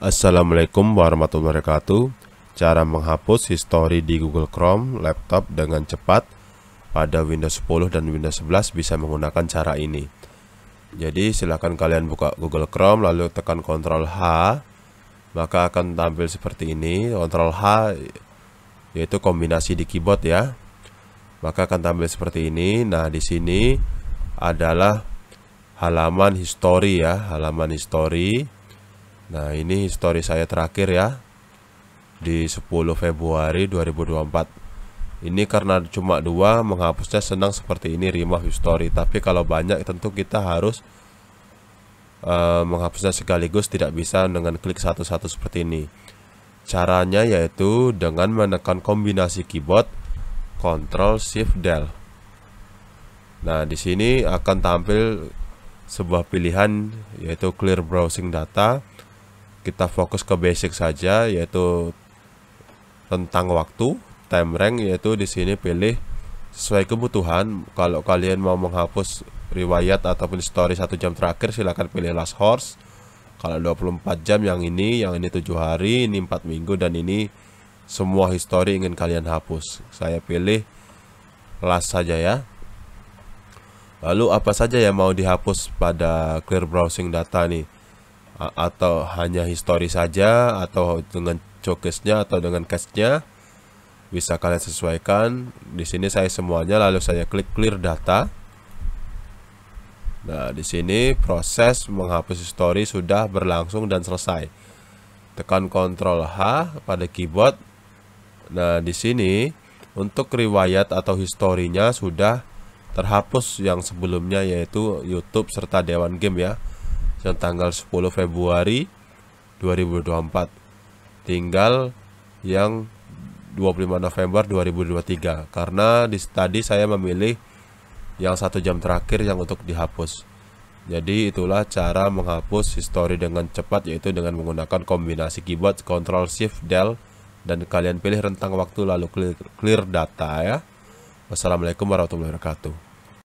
Assalamualaikum warahmatullahi wabarakatuh Cara menghapus history di Google Chrome laptop dengan cepat pada Windows 10 dan Windows 11 bisa menggunakan cara ini Jadi silahkan kalian buka Google Chrome lalu tekan Ctrl H Maka akan tampil seperti ini Ctrl H yaitu kombinasi di keyboard ya Maka akan tampil seperti ini Nah di sini adalah halaman history ya Halaman history. Nah ini story saya terakhir ya Di 10 Februari 2024 Ini karena cuma dua menghapusnya senang seperti ini remove history Tapi kalau banyak tentu kita harus uh, menghapusnya sekaligus tidak bisa dengan klik satu-satu seperti ini Caranya yaitu dengan menekan kombinasi keyboard Ctrl Shift Del. Nah, di sini akan tampil sebuah pilihan yaitu clear browsing data kita fokus ke basic saja yaitu tentang waktu time rank yaitu di sini pilih sesuai kebutuhan kalau kalian mau menghapus riwayat ataupun story satu jam terakhir silahkan pilih last horse kalau 24 jam yang ini yang ini tujuh hari ini empat minggu dan ini semua history ingin kalian hapus saya pilih last saja ya lalu apa saja yang mau dihapus pada clear browsing data nih atau hanya histori saja atau dengan cokesnya atau dengan cache-nya bisa kalian sesuaikan di sini saya semuanya lalu saya klik clear data nah di sini proses menghapus histori sudah berlangsung dan selesai tekan Ctrl H pada keyboard nah di sini untuk riwayat atau historinya sudah terhapus yang sebelumnya yaitu YouTube serta Dewan Game ya yang tanggal 10 Februari 2024 tinggal yang 25 November 2023 karena di tadi saya memilih yang satu jam terakhir yang untuk dihapus jadi itulah cara menghapus history dengan cepat yaitu dengan menggunakan kombinasi keyboard Ctrl Shift Del dan kalian pilih rentang waktu lalu clear, clear data ya Wassalamualaikum warahmatullahi wabarakatuh